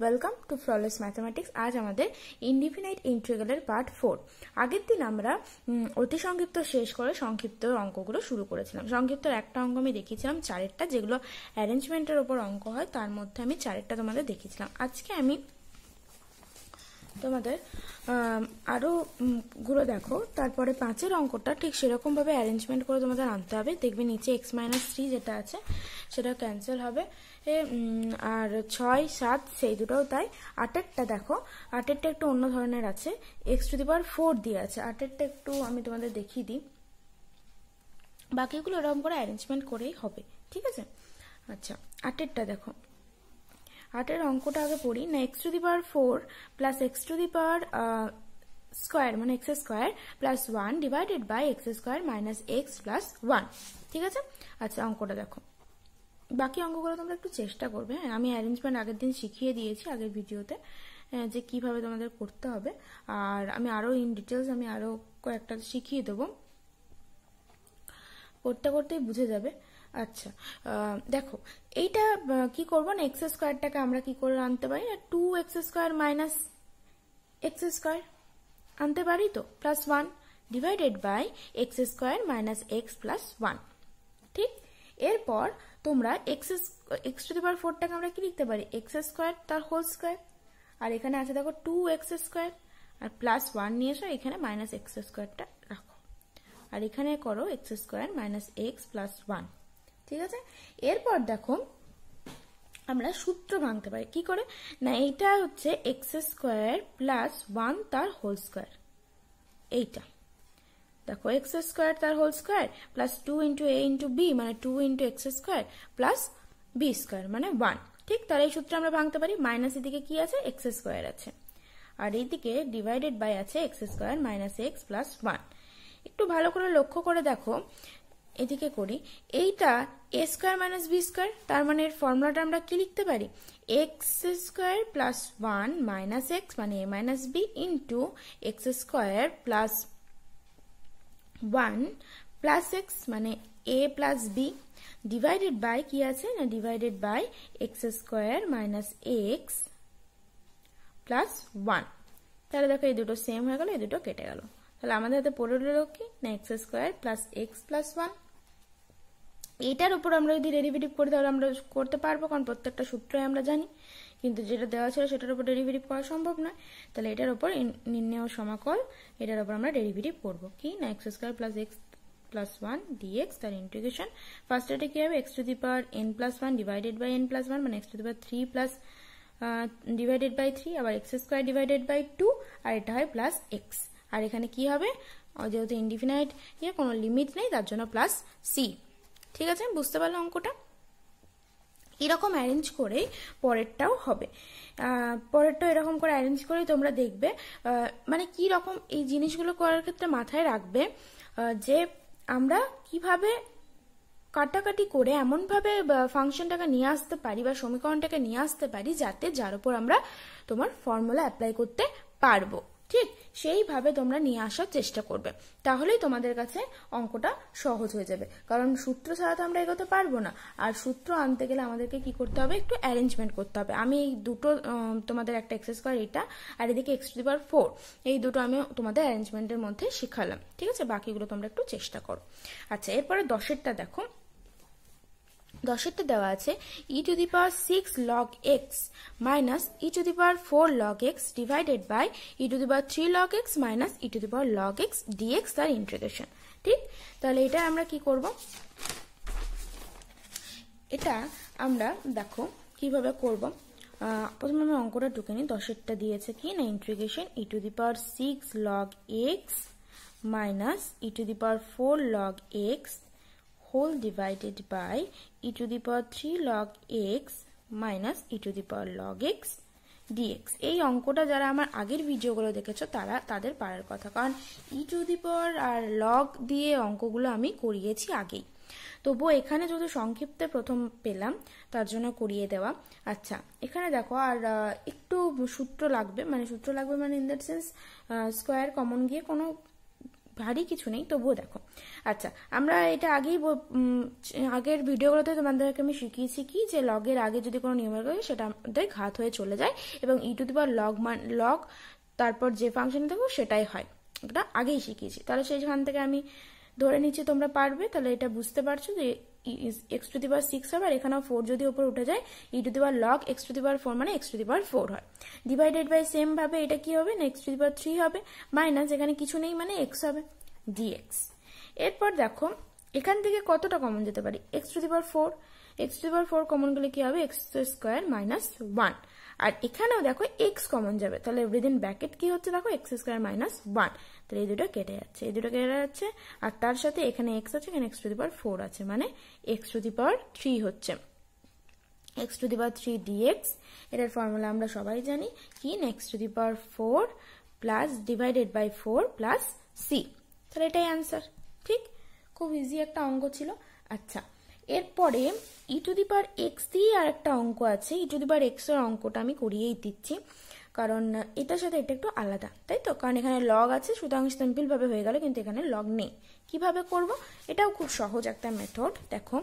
welcome to ফ্রলেস mathematics আজ আমাদের indefinite ইন্টিগ্রালের পার্ট ফোর আগের দিন আমরা অতি সংক্ষিপ্ত শেষ করে সংক্ষিপ্ত অঙ্কগুলো শুরু করেছিলাম সংক্ষিপ্তর একটা অঙ্ক আমি দেখিয়েছিলাম চারেরটা যেগুলো অ্যারেঞ্জমেন্টের ওপর অঙ্ক হয় তার মধ্যে আমি চারেরটা তোমাদের দেখিয়েছিলাম আজকে আমি তোমাদের আরও ঘুরে দেখো তারপরে পাঁচের অঙ্কটা ঠিক সেরকমভাবে অ্যারেঞ্জমেন্ট করে তোমাদের আনতে হবে দেখবে নিচে এক্স মাইনাস থ্রি যেটা আছে সেটা ক্যান্সেল হবে আর ছয় সাত সেই দুটোও তাই আটেরটা দেখো আটেরটা একটু অন্য ধরনের আছে x to the power four দিয়ে আছে আটেরটা একটু আমি তোমাদের দেখিয়ে দিই বাকিগুলো এরকম করে অ্যারেঞ্জমেন্ট করেই হবে ঠিক আছে আচ্ছা আটেরটা দেখো আটের অঙ্কটা আগে পড়ি না x to the power four plus x to the power square মানে x square plus one divided by x square minus x plus one ঠিক আছে আচ্ছা অঙ্কটা দেখো বাকি অঙ্কগুলো তোমরা একটু চেষ্টা করবে হ্যাঁ আমি অ্যারেঞ্জমেন্ট আগের দিন শিখিয়ে দিয়েছি আগের ভিডিওতে যে কিভাবে তোমাদের করতে হবে আর আমি আরও ইন ডিটেলস আমি আরও কয়েকটা শিখিয়ে দেবো করতে করতেই বুঝে যাবে আচ্ছা দেখো এইটা কি করবো না এক্স স্কোয়ারটাকে আমরা কি করে আনতে পারি না two x square minus x square আনতে পারি তো plus one divided by x square minus x plus one ঠিক এরপর তোমরা x x to the power ফোরটাকে আমরা কি লিখতে পারি এক্স স্কোয়ার তার হোল স্কোয়ার আর এখানে আছে দেখো টু এক্স স্কোয়ার আর প্লাস ওয়ান নিয়ে এসো এখানে মাইনাস এক্স স্কোয়ারটা রাখো আর এখানে করো x square minus x plus one ঠিক আছে এরপর দেখো আমরা সূত্র ভাঙতে পারি কি করে না এইটা হচ্ছে এক্স স্কোয়ার প্লাস ওয়ান তার হোল স্কোয়ার এইটা দেখো এক্স স্কোয়ার তার whole square plus two into A into B মানে two into x square plus B square মানে ওয়ান ঠিক তার এই সূত্র আমরা ভাঙতে পারি মাইনাস এদিকে কি আছে এক্স স্কোয়ার আছে আর এইদিকে ডিভাইডেড বাই আছে x square minus x plus one একটু ভালো করে লক্ষ্য করে দেখো এদিকে করি এইটা A square minus B square তার মানে এর ফর্মুলাটা আমরা কি লিখতে পারি x square plus one minus x মানে A minus B into x square plus one plus x মানে A plus B divided by কি আছে না divided by x square minus x plus one তাহলে দেখো এই দুটো সেম হয়ে গেল এই দুটো কেটে গেল তাহলে আমাদের হাতে পড়ে রইল কি না x square plus x plus one এটার উপর আমরা যদি ডেরিভেটিভ করি তাহলে আমরা করতে পারবো কারণ প্রত্যেকটা সূত্রই আমরা জানি কিন্তু যেটা দেওয়া ছিল সেটার উপর ডেরিভেটিভ করা সম্ভব নয় তাহলে এটার উপর নির্ণয় সমাকল এটার উপর আমরা ডেরিভেটিভ করব কি না x square plus x plus one d x তার ইন্টিগ্রেশন ফার্স্ট এটা কি হবে x to the power n plus one divided by n plus one মানে x to the power three plus divided by three আবার x square divided by two আর এটা হয় plus x আর এখানে কি হবে যেহেতু ইন্ডিফিনাইট ইয়ে কোনো লিমিট নেই তার জন্য প্লাস সি ঠিক আছে বুঝতে পারলে অঙ্কটা এরকম অ্যারেঞ্জ করেই পরেরটাও হবে পরেরটাও এরকম করে অ্যারেঞ্জ করে তোমরা দেখবে মানে কি রকম এই জিনিসগুলো করার ক্ষেত্রে মাথায় রাখবে যে আমরা কিভাবে কাটাকাটি করে এমনভাবে ফাংশনটাকে নিয়ে আসতে পারি বা সমীকরণটাকে নিয়ে আসতে পারি যাতে যার উপর আমরা তোমার ফর্মুলা অ্যাপ্লাই করতে পারবো ঠিক সেইভাবে তোমরা নিয়ে আসার চেষ্টা করবে তাহলেই তোমাদের কাছে অঙ্কটা সহজ হয়ে যাবে কারণ সূত্র ছাড়া তো আমরা এগোতে পারবো না আর সূত্র আনতে গেলে আমাদেরকে কি করতে হবে একটু অ্যারেঞ্জমেন্ট করতে হবে আমি এই দুটো তোমাদের একটা এক্সেস করে এটা আর এদিকে এক্স টু পার ফোর এই দুটো আমি তোমাদের অ্যারেঞ্জমেন্টের মধ্যে শিখালাম ঠিক আছে বাকিগুলো তোমরা একটু চেষ্টা করো আচ্ছা এরপরে দশেরটা দেখো দশেরটা দেওয়া আছে e to the power six log x minus e to the power four log x divided by e to the power three log x minus e to the power log x d x তার integration ঠিক তাহলে এটা আমরা কি করব এটা আমরা দেখো কিভাবে করব প্রথমে আমি অঙ্কটা ঢুকে নিই দশেরটা দিয়েছে কি না integration e to the power six log x minus e to the power four log x divided by e to the the three log x minus e to the the log x d x এই অঙ্কটা যারা আমার আগের ভিডিওগুলো দেখেছো তারা তাদের পারার কথা কারণ ই to the power R log দিয়ে অঙ্কগুলো আমি করিয়েছি আগেই তবুও এখানে যদি সংক্ষিপ্তে প্রথম পেলাম তার জন্য করিয়ে দেওয়া আচ্ছা এখানে দেখো আর একটু সূত্র লাগবে মানে সূত্র লাগবে মানে in that sense square common গিয়ে কোনো ভারী কিছু নেই তবুও দেখো আচ্ছা আমরা এটা আগেই আগের ভিডিওগুলোতে তোমাদেরকে আমি শিখিয়েছি কি যে লগের আগে যদি কোনো নিয়মের করে সেটা আমাদের ঘাত হয়ে চলে যায় এবং e to the power log মান লগ তারপর যে ফাংশন থাকবো সেটাই হয় ওটা আগেই শিখিয়েছি তাহলে সেইখান থেকে আমি ধরে নিচ্ছি তোমরা পারবে তাহলে এটা বুঝতে পারছো যে x to the power six হবে আর এখানেও ফোর যদি ওপর উঠে যায় e to the power log x to the power four মানে x to the power four হয় ডিভাইডেড বাই সেম ভাবে এটা কি হবে না x to the power three হবে মাইনাস এখানে কিছু নেই মানে এক্স হবে ডিএক্স এরপর দেখো এখান থেকে কতটা কমন যেতে পারি x to the power four x to the power four common গেলে কি হবে এক্স স্কোয়ার মাইনাস ওয়ান আর এখানেও দেখো এক্স কমন যাবে তাহলে উইদিন ব্যাকেট কি হচ্ছে দেখো এক্স স্কোয়ার মাইনাস ওয়ান তাহলে এই দুটো কেটে যাচ্ছে এই দুটো কেটে যাচ্ছে আর তার সাথে এখানে এক্স আছে এখানে x to the power four আছে মানে x to the power three হচ্ছে x to the power three d x এটার ফর্মুলা আমরা সবাই জানি কি x to the power four plus divided by four plus C তাহলে এটাই অ্যান্সার ঠিক খুব ইজি একটা অঙ্ক ছিল আচ্ছা এরপরে ই টু দি এক্স দিয়ে আর একটা অঙ্ক আছে ই টু দি পাওয়ার এক্সের অঙ্কটা আমি করিয়েই দিচ্ছি কারণ এটার সাথে এটা একটু আলাদা তাই তো কারণ এখানে লগ আছে সুতরাং সিম্পলভাবে হয়ে গেল কিন্তু এখানে লগ নেই কিভাবে করব এটাও খুব সহজ একটা মেথড দেখো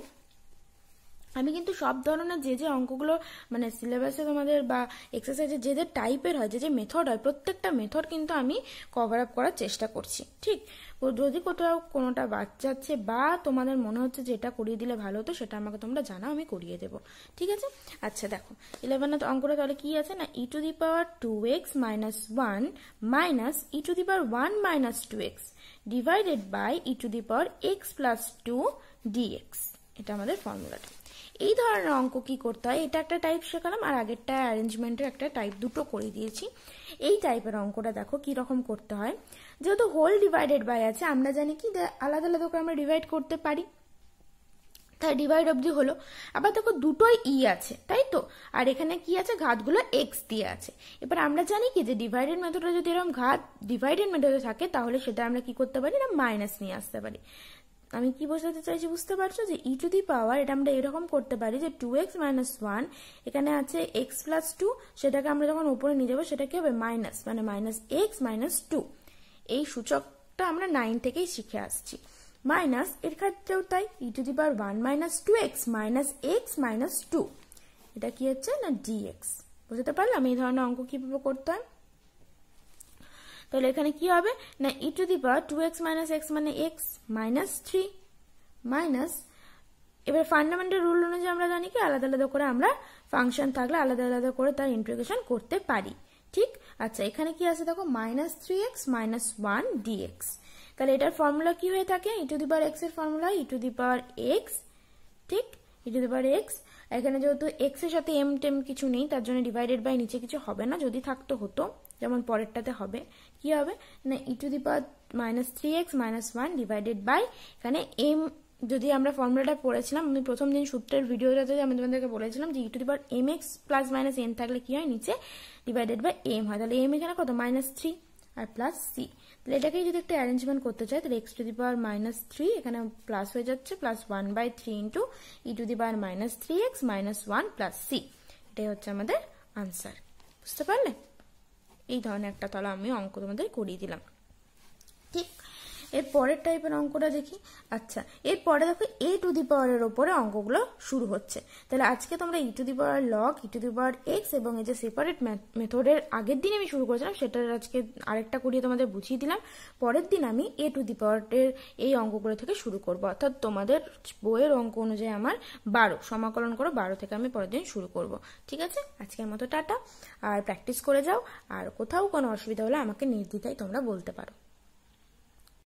আমি কিন্তু সব ধরনের যে যে অঙ্কগুলো মানে সিলেবাসে তোমাদের বা এক্সারসাইজে যে যে টাইপের হয় যে যে মেথড হয় প্রত্যেকটা মেথড কিন্তু আমি কভার আপ করার চেষ্টা করছি ঠিক যদি কোথাও কোনোটা বাচ্চাচ্ছে বা তোমাদের মনে হচ্ছে যে এটা করিয়ে দিলে ভালো হতো সেটা আমাকে তোমরা জানাও আমি করিয়ে দেবো ঠিক আছে আচ্ছা দেখো ইলেভেনের অঙ্কটা তাহলে কি আছে না e to the power two x minus one minus e to the power one minus two x divided by e to the power x plus two d x এটা আমাদের ফর্মুলাটা এই ধরনের অঙ্ক কি করতে হয় এটা একটা টাইপ শেখালাম আর আগেরটা অ্যারেঞ্জমেন্টের একটা টাইপ দুটো করে দিয়েছি এই টাইপের অঙ্কটা দেখো কি রকম করতে হয় যেহেতু হোল ডিভাইডেড বাই আছে আমরা জানি কি আলাদা আলাদা করে আমরা ডিভাইড করতে পারি তাই ডিভাইড অবধি হলো আবার দেখো দুটোই ই e আছে তাই তো আর এখানে কি আছে ঘাতগুলো এক্স দিয়ে আছে এবার আমরা জানি কি যে ডিভাইডেড মেথডে যদি এরকম ঘাত ডিভাইডেড মেথডে থাকে তাহলে সেটা আমরা কি করতে পারি না মাইনাস নিয়ে আসতে পারি আমি কি বোঝাতে চাইছি বুঝতে পারছো যে ই টু দি পাওয়ার এটা আমরা এরকম করতে পারি যে টু এক্স মাইনাস ওয়ান এখানে আছে এক্স প্লাস টু সেটাকে আমরা যখন ওপরে নিয়ে যাবো সেটা কি হবে মাইনাস মানে মাইনাস এক্স মাইনাস টু এই সূচকটা আমরা নাইন থেকেই শিখে আসছি মাইনাস এর ক্ষেত্রেও তাই e to the power one minus two x minus x minus two এটা কি হচ্ছে না ডি এক্স বুঝতে পারলাম এই ধরনের অঙ্ক কীভাবে করতে হয় তাহলে এখানে কি হবে না e to the power two x minus x মানে এক্স মাইনাস থ্রি মাইনাস এবার ফান্ডামেন্টাল রুল অনুযায়ী আমরা জানি কি আলাদা আলাদা করে আমরা ফাংশন থাকলে আলাদা আলাদা করে তার ইন্টিগ্রেশন করতে পারি ঠিক আচ্ছা এখানে কি আছে দেখো minus three x minus one d x তাহলে এটার ফর্মুলা কি হয়ে থাকে e to the power x এর formula e to the power x ঠিক e to the power x এখানে যেহেতু এক্স এর সাথে এম টেম কিছু নেই তার জন্য ডিভাইডেড বাই নিচে কিছু হবে না যদি থাকতো হতো যেমন পরেরটাতে হবে কি হবে না e to the power minus three x minus one divided by এখানে এম যদি আমরা ফর্মুলাটা পড়েছিলাম আমি প্রথম দিন সূত্রের ভিডিওটাতে আমি তোমাদেরকে বলেছিলাম যে e to the power m x plus minus n থাকলে কি হয় নিচে ডিভাইডেড বাই এম হয় তাহলে এম এখানে কত মাইনাস থ্রি আর প্লাস সি তাহলে এটাকে যদি একটা অ্যারেঞ্জমেন্ট করতে চাই তাহলে x to the power minus three এখানে প্লাস হয়ে যাচ্ছে plus one by three into e to the power minus three x minus one plus c এটাই হচ্ছে আমাদের আনসার বুঝতে পারলে এই ধরনের একটা তলা আমি অঙ্ক তোমাদের করিয়ে দিলাম এর পরের টাইপের অঙ্কটা দেখি আচ্ছা এর পরে দেখো এ টু দি পাওয়ারের ওপরে অঙ্কগুলো শুরু হচ্ছে তাহলে আজকে তোমরা e to the power log e to the power x এবং এই যে সেপারেট মেথডের আগের দিন আমি শুরু করেছিলাম সেটার আজকে আরেকটা করিয়ে তোমাদের বুঝিয়ে দিলাম পরের দিন আমি এ টু দি পাওয়ারের এই অঙ্কগুলো থেকে শুরু করব অর্থাৎ তোমাদের বইয়ের অঙ্ক অনুযায়ী আমার বারো সমাকলন করো বারো থেকে আমি পরের দিন শুরু করব ঠিক আছে আজকের মতো টাটা আর প্র্যাকটিস করে যাও আর কোথাও কোনো অসুবিধা হলে আমাকে নির্দ্বিধায় তোমরা বলতে পারো